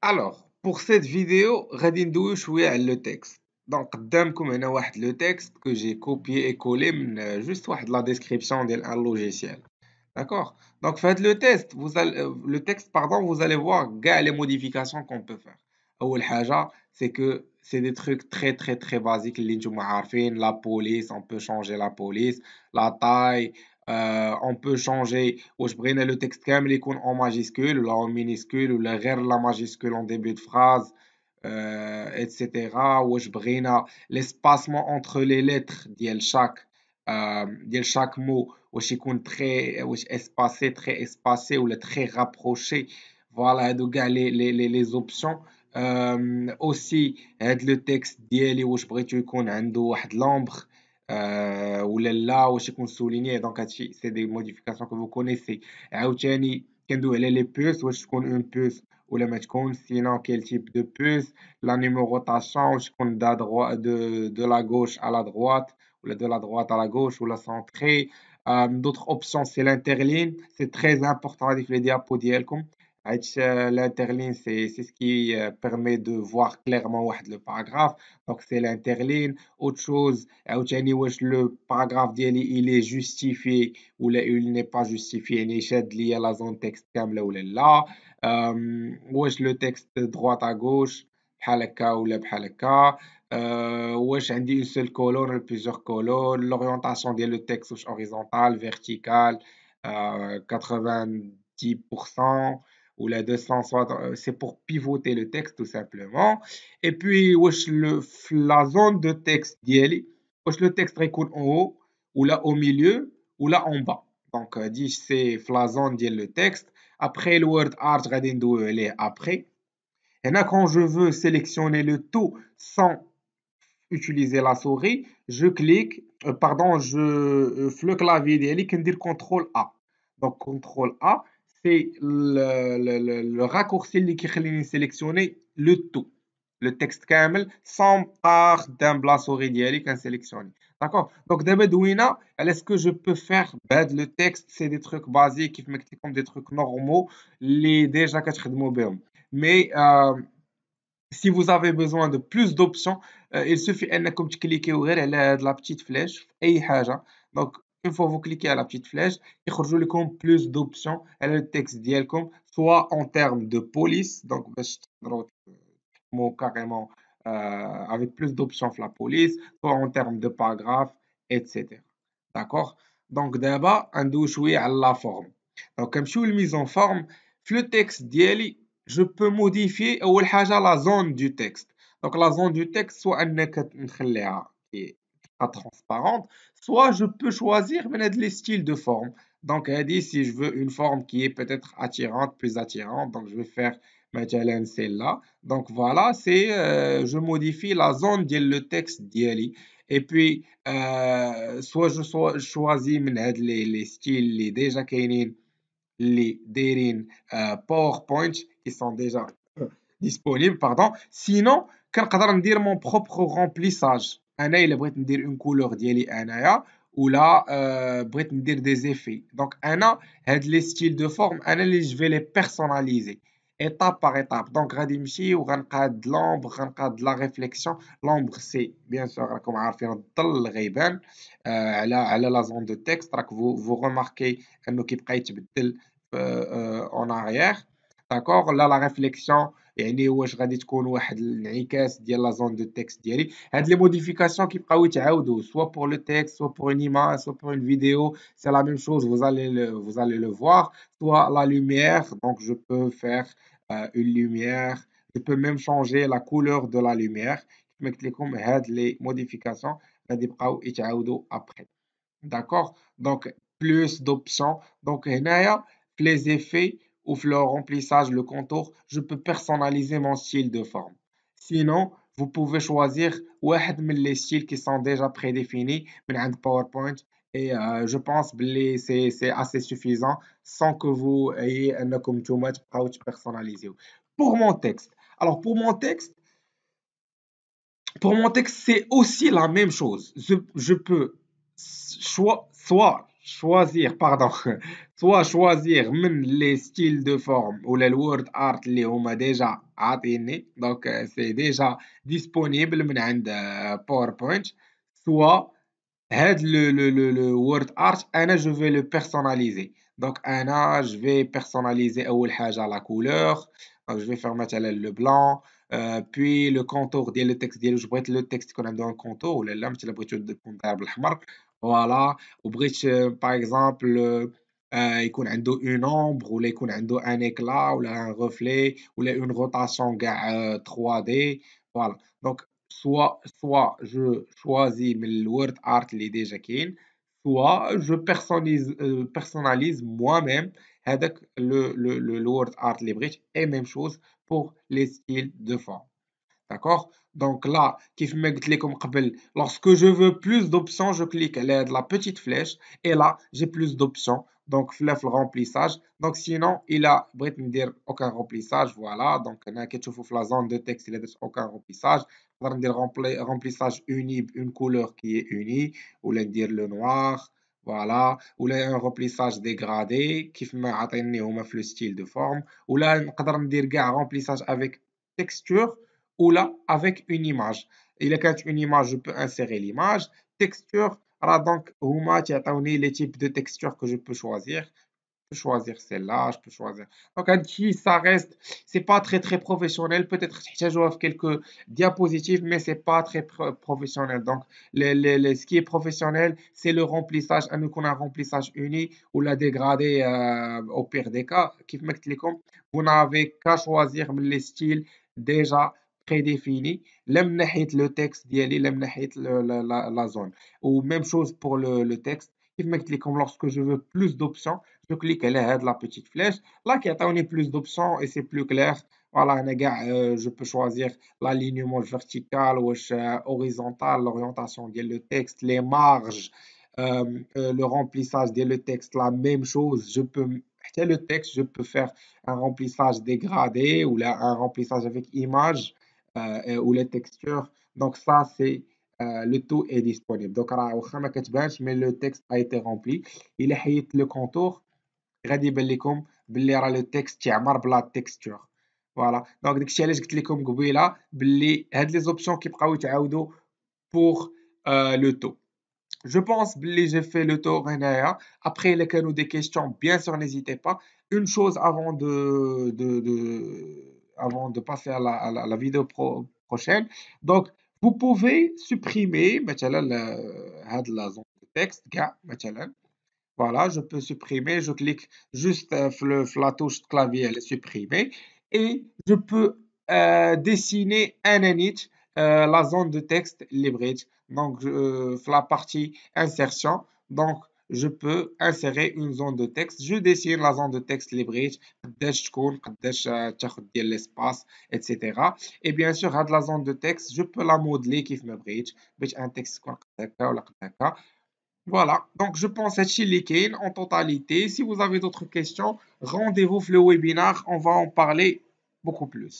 Alors, pour cette vidéo, غادي ندويو شويه على le texte. Donc, قدامكم هنا واحد لو تيكست texte que j'ai copié et من euh, juste واحد la description D'accord Donc faites le test. Vous allez, euh, le texte, pardon, vous allez voir les modifications qu'on peut faire. C'est que c'est des trucs très très très basiques. La police, on peut changer la police, la taille, euh, on peut changer je le texte en majuscule en minuscule ou le la majuscule en début de phrase etc ou je l'espacement entre les lettres d'iel chaque euh, chaque mot ou je très espacé très espacé ou très rapproché voilà les les options euh, aussi le texte d'iel ou je euh, ou les là ou je qu'on souligner donc c'est des modifications que vous connaissez et aujourd'hui quand est les puces ou je qu'on une puce ou les match qu'on sinon quel type de puce la numérotation ou chez qu'on de de la gauche à la droite ou de la droite à la gauche ou la centrée euh, d'autres options c'est l'interline c'est très important avec les diapos L'interline, c'est ce qui euh, permet de voir clairement le paragraphe. Donc, c'est l'interline. Autre chose, euh, le paragraphe, il est justifié ou il n'est pas justifié. Il y a la zone texte comme là ou là. Euh, le texte droite à gauche, ou euh, واش عندي a une seule colonne ou plusieurs colonnes. L'orientation dit le texte horizontal, vertical, 90% ou la 200, euh, c'est pour pivoter le texte tout simplement. Et puis, wesh, le, la de texte d'Yeli, le texte récoule en haut, ou là au milieu, ou là en bas. Donc, euh, dis c'est la zone le texte. Après, le word art, il est après. Et là, quand je veux sélectionner le tout sans utiliser la souris, je clique, euh, pardon, je, euh, la clavier d'Yeli, me dire CTRL A. Donc, CTRL A c'est le, le, le, raccourci qui est sélectionné le tout. Le texte camel part d'un blasori dialy qu'un sélectionné. D'accord Donc, d'abord, est-ce que je peux faire bad ben, le texte C'est des trucs basiques, comme des trucs normaux, les déjà de je Mais euh, si vous avez besoin de plus d'options, euh, il suffit de cliquer sur la petite flèche, donc fois vous cliquez à la petite flèche, il y aura plus d'options. Elle le texte d'Yelcom, soit en termes de police, donc bah, mot carrément euh, avec plus d'options la police, soit en termes de paragraphe, etc. D'accord Donc d'abord, on doit jouer à la forme. Donc comme je suis mise en forme, le texte d'Yeli, je peux modifier ou la zone du texte. Donc la zone du texte, soit un transparente, soit je peux choisir les styles de forme. Donc, elle dit si je veux une forme qui est peut-être attirante, plus attirante, donc je vais faire challenge celle-là. Donc voilà, c'est euh, je modifie la zone le texte d'Yali. Et puis, euh, soit je soit choisis les, les styles, les déjà les derin euh, PowerPoint qui sont déjà disponibles, pardon. Sinon, je peux dire mon propre remplissage. Un il a de dire une couleur d'IELI un a ou là besoin de dire des effets. Donc un a est les style de forme. je vais les personnaliser étape par étape. Donc radimchi ou en cas d'ombre, en cas de la réflexion, l'ombre c'est bien sûr comme on a fait dans le rayon. Elle a la zone de texte. Donc vous remarquez elle nous quitte un petit peu en arrière. D'accord là la réflexion. Et à dire que je vais une pièce dans la zone de texte. Ce sont les modifications qui doivent être soit pour le texte, soit pour une image, soit pour une vidéo. C'est la même chose, vous allez le voir. Soit la lumière, donc je peux faire euh, une lumière. Je peux même changer la couleur de la lumière. je vous l'ai dit, ce les modifications qui doivent être après. D'accord Donc, plus d'options. Donc, il y a les effets ou le remplissage, le contour, je peux personnaliser mon style de forme. Sinon, vous pouvez choisir les styles qui sont déjà prédéfinis dans PowerPoint et euh, je pense que c'est assez suffisant sans que vous ayez un comme too much out personnalisé. Pour mon texte, alors pour mon texte, pour mon texte, c'est aussi la même chose. Je, je peux soit, soit choisir pardon soit choisir les styles de forme ou les word art on a déjà atteint, donc euh, c'est déjà disponible dans euh, PowerPoint soit le, word art je vais le personnaliser donc je vais personnaliser اول la couleur je vais faire mettre le blanc euh, puis le contour ديال le texte ديالو je le texte qu'on a dans le contour ou la c'est la voiture de contour bleu voilà ou bridge euh, par exemple euh, il y a une ombre ou il y a un éclat ou un reflet ou une rotation 3D voilà donc soit soit je choisis le word art les déjà qu'il soit je personnalise personnalise moi-même le le Art Libre et même chose pour pour styles de de D'accord Donc là, kif lorsque je veux plus d'options, je clique de la petite flèche et là, j'ai plus d'options. Donc, le remplissage. Donc, sinon, il a, me dire aucun remplissage. Voilà. Donc, on a la zone de texte, il a aucun remplissage. On va dire remplissage uni, une couleur qui est unie, ou on dire le noir voilà ou là un remplissage dégradé qui fait ma le style de forme ou là un remplissage avec texture ou là avec une image Et y quand une image je peux insérer l'image texture alors donc les types de texture que je peux choisir choisir celle-là, je peux choisir. Donc, qui ça reste, c'est pas très très professionnel. Peut-être vois quelques diapositives, mais c'est pas très professionnel. Donc, les, ce qui est professionnel, c'est le remplissage, nous qu'on a un remplissage uni ou la dégradé euh, au pire des cas. Qui vous n'avez qu'à choisir les styles déjà prédéfinis. l'emnahit le texte la, zone. Ou même chose pour le, le texte, mais clique comme lorsque je veux plus d'options je clique là de la petite flèche Là, y a plus d'options et c'est plus clair voilà les gars, euh, je peux choisir l'alignement vertical ou euh, horizontal l'orientation ديال le texte les marges euh, le remplissage ديال le texte la même chose je peux حتى le texte je peux faire un remplissage dégradé ou un remplissage avec image ou les textures donc ça c'est euh, le tout est disponible. Donc, mais le texte a été rempli. Il a le contour. le texte la texture. Voilà. Donc, je vous les options qui sont pour euh, le tout. Je pense que j'ai fait le tour. Après, les avez des questions, bien sûr, n'hésitez pas. Une chose avant de, avant de passer à la, vidéo prochaine. Donc, vous pouvez supprimer euh, la zone de texte Voilà, je peux supprimer, je clique juste euh, la touche clavier, elle est supprimée. Et je peux euh, dessiner un en la zone de texte libre. Donc, euh, la partie insertion. Donc, je peux insérer une zone de texte je dessine la zone de texte les Dash قداش Dash l'espace etc et bien sûr à la zone de texte je peux la modeler qui me bridge, un texte Voilà, donc je pense à Chilikin en totalité. Si vous avez d'autres questions, rendez-vous le webinaire, on va en parler beaucoup plus.